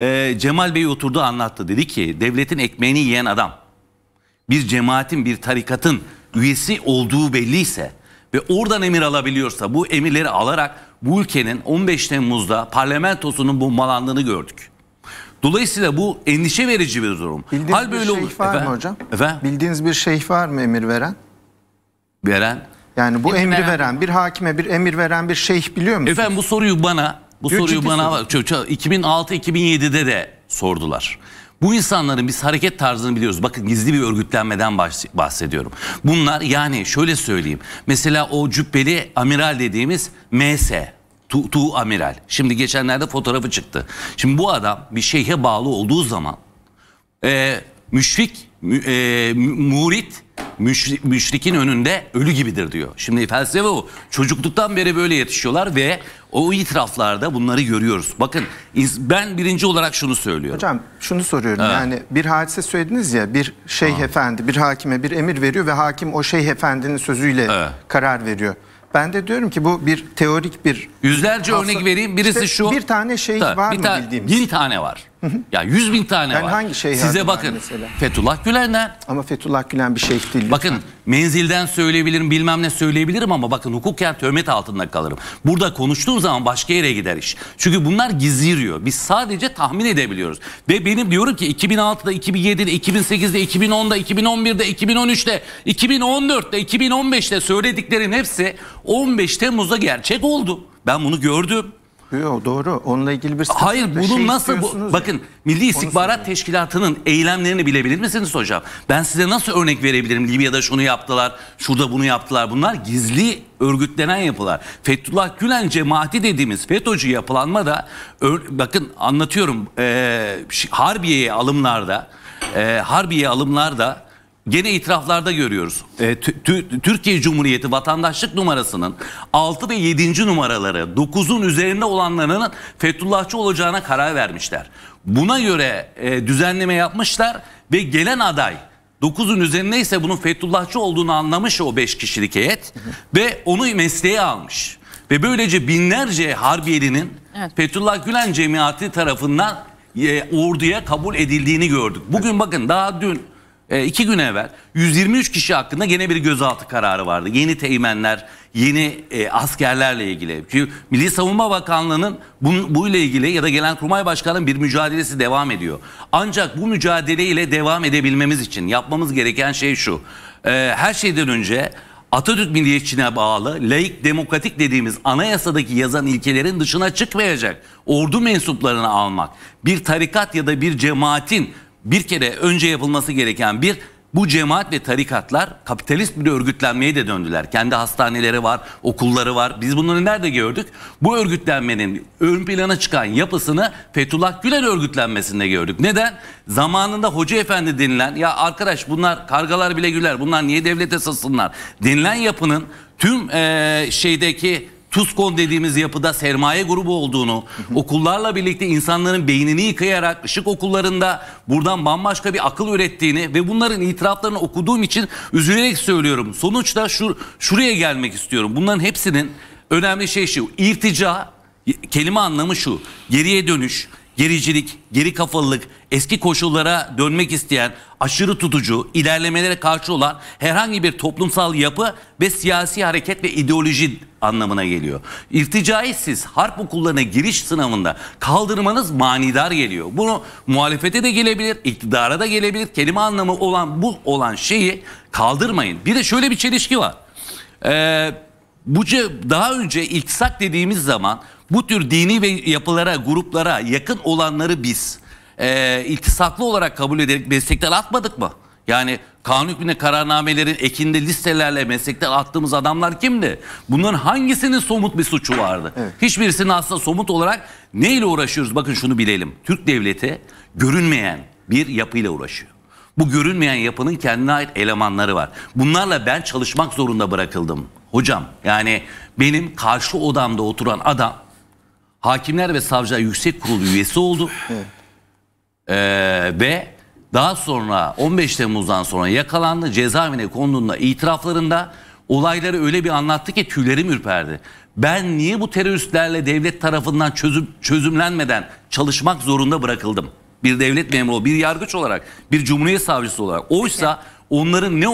e, Cemal Bey oturdu anlattı. Dedi ki devletin ekmeğini yiyen adam bir cemaatin bir tarikatın üyesi olduğu belliyse ve oradan emir alabiliyorsa bu emirleri alarak bu ülkenin 15 Temmuz'da parlamentosunun bombalandığını gördük. Dolayısıyla bu endişe verici bir durum. Bildiğiniz Hal böyle bir şeyh olur. var Efendim? mı hocam? Efendim? Bildiğiniz bir şeyh var mı emir veren? Veren. Yani bu emir emri veren, veren bir hakime bir emir veren bir şeyh biliyor musunuz? Efendim bu soruyu bana bu Gök soruyu bana soru. 2006-2007'de de sordular. Bu insanların biz hareket tarzını biliyoruz. Bakın gizli bir örgütlenmeden bahsediyorum. Bunlar yani şöyle söyleyeyim. Mesela o cübbeli amiral dediğimiz MS. Tu, tu amiral. Şimdi geçenlerde fotoğrafı çıktı. Şimdi bu adam bir şeyhe bağlı olduğu zaman e, müşrik, mü, e, murit müşri, müşrikin önünde ölü gibidir diyor. Şimdi felsefe o. Çocukluktan beri böyle yetişiyorlar ve o itiraflarda bunları görüyoruz. Bakın ben birinci olarak şunu söylüyorum. Hocam şunu soruyorum evet. yani bir hadise söylediniz ya bir şey ha. efendi bir hakime bir emir veriyor ve hakim o şey efendinin sözüyle evet. karar veriyor. Ben de diyorum ki bu bir teorik bir... Yüzlerce hafta, örnek vereyim. Birisi işte şu... Bir tane şey var bir mı bildiğimiz? Bir tane var ya 100 bin tane ben var. Hangi şey Size bakın mesela. Fethullah Gülen'den. Ama Fethullah Gülen bir şey değil. Bakın lütfen. menzilden söyleyebilirim bilmem ne söyleyebilirim ama bakın hukuken töhmet altında kalırım. Burada konuştuğum zaman başka yere gider iş. Çünkü bunlar giziriyor. Biz sadece tahmin edebiliyoruz. Ve benim diyorum ki 2006'da, 2007'de, 2008'de, 2010'da, 2011'de, 2013'te, 2014'te, 2015'te söylediklerin hepsi 15 Temmuz'da gerçek oldu. Ben bunu gördüm. Yok doğru. Onunla ilgili bir Hayır bunun şey nasıl bu, bakın Milli İstihbarat Teşkilatı'nın eylemlerini bilebilir misiniz hocam? Ben size nasıl örnek verebilirim? Libya'da şunu yaptılar, şurada bunu yaptılar. Bunlar gizli örgütlenen yapılar. Fethullah Gülen cemaati dediğimiz FETÖ'cü yapılanma da bakın anlatıyorum e, Harbiye'ye alımlarda e, Harbiye alımlarda gene itiraflarda görüyoruz. E, Türkiye Cumhuriyeti vatandaşlık numarasının 6 ve 7. numaraları 9'un üzerinde olanlarının Fethullahçı olacağına karar vermişler. Buna göre e, düzenleme yapmışlar ve gelen aday 9'un üzerindeyse bunun Fethullahçı olduğunu anlamış o 5 kişilik heyet ve onu mesleğe almış. Ve böylece binlerce harbiyelinin evet. Fethullah Gülen cemaati tarafından e, orduya kabul edildiğini gördük. Bugün evet. bakın daha dün e, iki gün evvel 123 kişi hakkında gene bir gözaltı kararı vardı. Yeni teğmenler, yeni e, askerlerle ilgili. Çünkü Milli Savunma Bakanlığı'nın bun, bu ile ilgili ya da gelen kurmay başkanının bir mücadelesi devam ediyor. Ancak bu mücadele ile devam edebilmemiz için yapmamız gereken şey şu. E, her şeyden önce Atatürk milliyetçiliğine bağlı laik demokratik dediğimiz anayasadaki yazan ilkelerin dışına çıkmayacak ordu mensuplarını almak, bir tarikat ya da bir cemaatin bir kere önce yapılması gereken bir bu cemaat ve tarikatlar kapitalist bir örgütlenmeye de döndüler. Kendi hastaneleri var, okulları var. Biz bunları nerede gördük? Bu örgütlenmenin ön plana çıkan yapısını Fethullah Gülen örgütlenmesinde gördük. Neden? Zamanında hoca efendi denilen ya arkadaş bunlar kargalar bile güler bunlar niye devlete sasınlar denilen yapının tüm e, şeydeki Tuscon dediğimiz yapıda sermaye grubu olduğunu, okullarla birlikte insanların beynini yıkayarak ışık okullarında buradan bambaşka bir akıl ürettiğini ve bunların itiraflarını okuduğum için üzülerek söylüyorum. Sonuçta şu, şuraya gelmek istiyorum. Bunların hepsinin önemli şey şu. İrtica kelime anlamı şu. Geriye dönüş, gericilik, geri kafalılık, eski koşullara dönmek isteyen, aşırı tutucu, ilerlemelere karşı olan herhangi bir toplumsal yapı ve siyasi hareket ve ideoloji anlamına geliyor. İrticaisiz harp okullarına giriş sınavında kaldırmanız manidar geliyor. Bunu muhalefete de gelebilir, iktidara da gelebilir. Kelime anlamı olan bu olan şeyi kaldırmayın. Bir de şöyle bir çelişki var. Ee, bu daha önce iltisak dediğimiz zaman bu tür dini ve yapılara, gruplara yakın olanları biz e, iltisaklı olarak kabul ederek meslekten atmadık mı? Yani kanun hükmüne kararnamelerin ekinde listelerle meslekten attığımız adamlar kimdi? Bunların hangisinin somut bir suçu vardı? Evet. Hiçbirisinin aslında somut olarak neyle uğraşıyoruz? Bakın şunu bilelim. Türk devleti görünmeyen bir yapıyla uğraşıyor. Bu görünmeyen yapının kendine ait elemanları var. Bunlarla ben çalışmak zorunda bırakıldım. Hocam yani benim karşı odamda oturan adam Hakimler ve Savcılar Yüksek Kurulu üyesi oldu. Ee, ve daha sonra 15 Temmuz'dan sonra yakalandı. Cezaevine konduğunda itiraflarında olayları öyle bir anlattı ki tüylerim ürperdi. Ben niye bu teröristlerle devlet tarafından çözüm, çözümlenmeden çalışmak zorunda bırakıldım? Bir devlet memuru, bir yargıç olarak, bir cumhuriyet savcısı olarak. Oysa onların ne